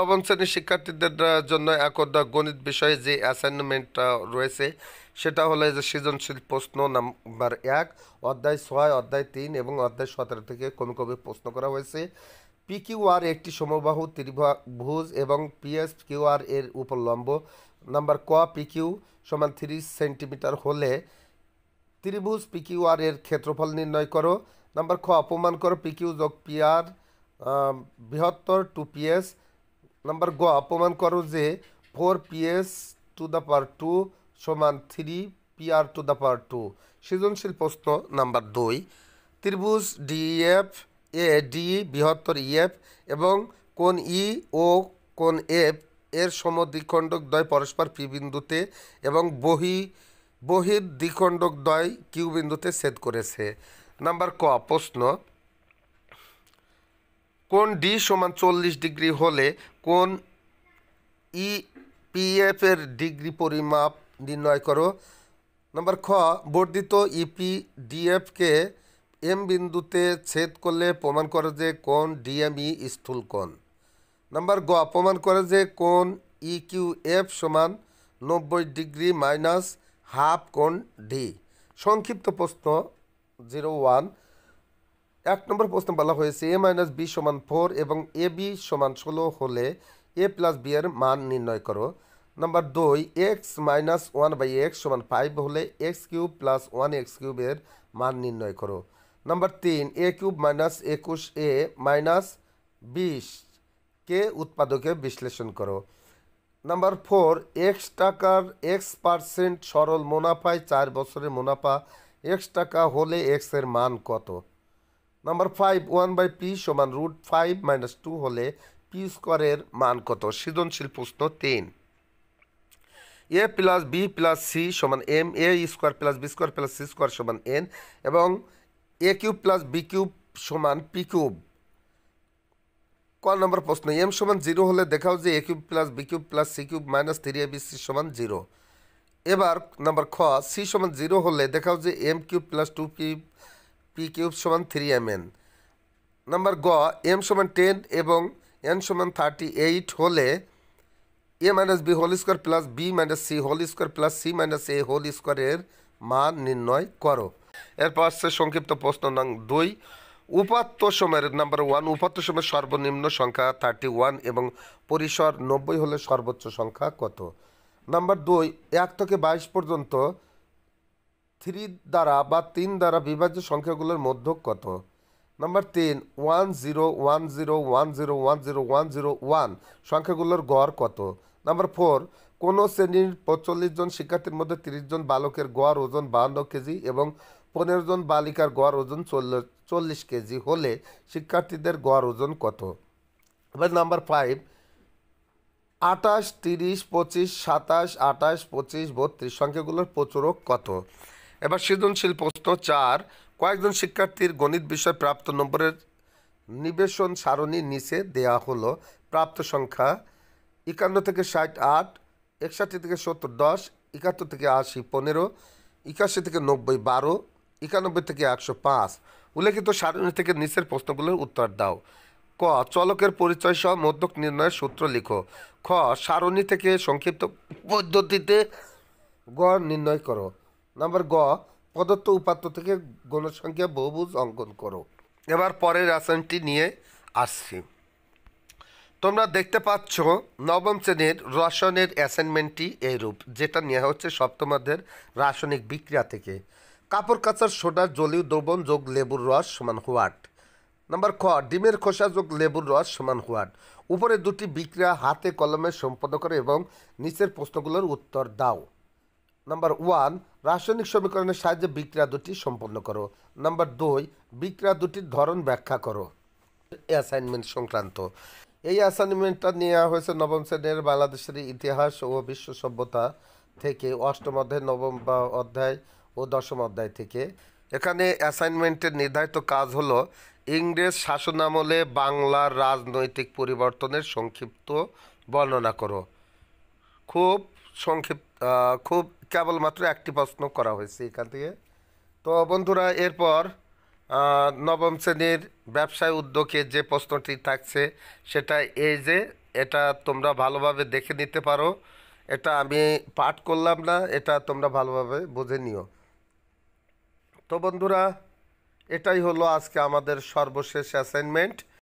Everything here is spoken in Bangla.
নবম শ্রেণীর শিক্ষার্থীদের জন্য একদা গণিত বিষয়ে যে অ্যাসাইনমেন্টটা রয়েছে সেটা হলো যে সৃজনশীল প্রশ্ন নাম্বার এক অধ্যায় ছয় অধ্যায় তিন এবং অধ্যায় সতেরো থেকে কমে কমে প্রশ্ন করা হয়েছে পিকিউআর একটি সমবাহু ত্রিভুজ এবং পিএস কিউআর এর উপর লম্ব নাম্বার ক পিকিউ সমান ত্রিশ সেন্টিমিটার হলে ত্রিভুজ পিকিউআর এর ক্ষেত্রফল নির্ণয় করো নাম্বার খ অপমান করো পিকিউ যোগ পিআর বৃহত্তর টু পিএস এস নাম্বার গ অপমান করো যে four PS to the power two সমান three P R to the power two সৃজনশীল প্রশ্ন নাম্বার দুই ত্রিভুজ ডিএফ এ ডি বৃহত্তর ইএফ e এবং কোন ই e ও কোন এফ এর সমদ্বিখণ্ডক দ্বয় পরস্পর পি বিন্দুতে এবং বহি বহির দ্বিখণ্ডক দ্বয় কিউ বিন্দুতে ছেদ করেছে নাম্বার ক প্রশ্ন কোন ডি সমান চল্লিশ ডিগ্রি হলে কোন ই e পিএফ এর ডিগ্রি পরিমাপ নির্ণয় করো নম্বর খ বর্ধিত ইপিডিএফকে e এম বিন্দুতে ছেদ করলে প্রমাণ করে যে কোন ডিএমই e স্থূল কোন নম্বর গ প্রমাণ করে যে কোন কিউ এফ সমান নব্বই ডিগ্রি মাইনাস হাফ কোন ডি সংক্ষিপ্ত প্রশ্ন জিরো ওয়ান এক নম্বর প্রশ্ন বলা হয়েছে এ মাইনাস বি সমান ফোর এবং এ বি সমান ষোলো হলে এ প্লাস বি এর মান নির্ণয় করো নাম্বার দুই X minus one by X সমান ফাইভ হলে X cube plus one X কিউবের মান নির্ণয় করো নাম্বার তিন এ কিউব মাইনাস একুশ এ মাইনাস বিশ কে উৎপাদকে বিশ্লেষণ করো নাম্বার ফোর এক্স টাকার এক্স পার্সেন্ট সরল মুনাফায় চার বছরের মুনাফা এক্স টাকা হলে এক্সের মান কত number five one by P সমান রুট ফাইভ মাইনাস টু হলে পি স্কোয়ারের মান কত সৃজনশীল প্রশ্ন তিন A plus B plus C সমান M A square plus B square plus C square সমান এন এবং A cube plus B cube সমান পি কিউব ক নম্বর প্রশ্ন এম সমান জিরো হলে দেখাও যে A cube plus B cube plus C cube minus three A B C সমান জিরো এবার নাম্বার খ সি সমান জিরো হলে দেখাও যে M cube plus two cube P cube সমান থ্রি এম এন নাম্বার গ এম সমান টেন এবং এন সমান থার্টি এইট হলে A minus B whole square plus B minus C whole square plus C minus A whole স্কোয়ারের মান নির্ণয় করো এরপর আসছে সংক্ষিপ্ত প্রশ্ন নং দুই উপাত্ত সময়ের নাম্বার ওয়ান উপাত্ত সময়ের সর্বনিম্ন সংখ্যা থার্টি ওয়ান এবং পরিসর নব্বই হলে সর্বোচ্চ সংখ্যা কত নাম্বার দুই এক থেকে বাইশ পর্যন্ত থ্রি দ্বারা বা তিন দ্বারা বিভাজ্য সংখ্যাগুলোর মধ্য কত নাম্বার তিন one zero one zero one zero one zero one zero one সংখ্যাগুলোর গড় কত নাম্বার ফোর কোন শ্রেণীর পঁচল্লিশ জন শিক্ষার্থীর মধ্যে তিরিশ জন বালকের গড় ওজন বাহান্ন কেজি এবং পনেরো জন বালিকার গড় ওজন চল্লিশ কেজি হলে শিক্ষার্থীদের গড় ওজন কত এবার নাম্বার ফাইভ আটাশ তিরিশ পঁচিশ সাতাশ আটাশ পঁচিশ বত্রিশ সংখ্যাগুলোর প্রচুরক কত এবার সৃজনশীল প্রশ্ন চার কয়েকজন শিক্ষার্থীর গণিত বিষয় প্রাপ্ত নম্বরের নিবেশন সারণী নিচে দেয়া হলো প্রাপ্ত সংখ্যা একান্ন থেকে ষাট আট একষট্টি থেকে সত্তর দশ একাত্তর থেকে আশি পনেরো একাশি থেকে নব্বই বারো একানব্বই থেকে একশো পাঁচ উল্লেখিত সারণী থেকে নিচের প্রশ্নগুলোর উত্তর দাও ক চলকের পরিচয় সহ মধ্যক নির্ণয়ের সূত্র লিখো খ সারণী থেকে সংক্ষিপ্ত পদ্ধতিতে গড় নির্ণয় করো নাম্বার গ প্রদত্ত উপাত্ত থেকে গণসংখ্যা বহুভুজ অঙ্কন করো এবার পরের আসনটি নিয়ে আসছি তোমরা দেখতে পাচ্ছ নবম শ্রেণীর রসায়নের অ্যাসাইনমেন্টটি এইরূপ যেটা নেওয়া হচ্ছে সপ্তমাদের রাসায়নিক বিক্রিয়া থেকে কাপড় কাচার সোডা জলীয় দ্রবণ যোগ লেবুর রস সমান হোয়াট নাম্বার খ ডিমের খোসা যোগ লেবুর রস সমান হোয়াট উপরে দুটি বিক্রিয়া হাতে কলমে সম্পন্ন করে এবং নিচের প্রশ্নগুলোর উত্তর দাও নাম্বার ওয়ান রাসায়নিক সমীকরণের সাহায্যে বিক্রিয়া দুটি সম্পন্ন করো নাম্বার দুই বিক্রিয়া দুটির ধরন ব্যাখ্যা করো অ্যাসাইনমেন্ট সংক্রান্ত এই অ্যাসাইনমেন্টটা নেওয়া হয়েছে নবম শ্রেণীর বাংলাদেশের ইতিহাস ও বিশ্ব সভ্যতা থেকে অষ্টম অধ্যায় নবম অধ্যায় ও দশম অধ্যায় থেকে এখানে অ্যাসাইনমেন্টের নির্ধারিত কাজ হলো ইংরেজ শাসনামলে বাংলার রাজনৈতিক পরিবর্তনের সংক্ষিপ্ত বর্ণনা করো খুব সংক্ষিপ্ত খুব কেবলমাত্র একটি প্রশ্ন করা হয়েছে এখান থেকে তো বন্ধুরা এরপর নবম শ্রেণীর ব্যবসায় উদ্যোগে যে প্রশ্নটি থাকছে সেটা এই যে এটা তোমরা ভালোভাবে দেখে নিতে পারো এটা আমি পাঠ করলাম না এটা তোমরা ভালোভাবে বুঝে নিও তো বন্ধুরা এটাই হলো আজকে আমাদের সর্বশেষ অ্যাসাইনমেন্ট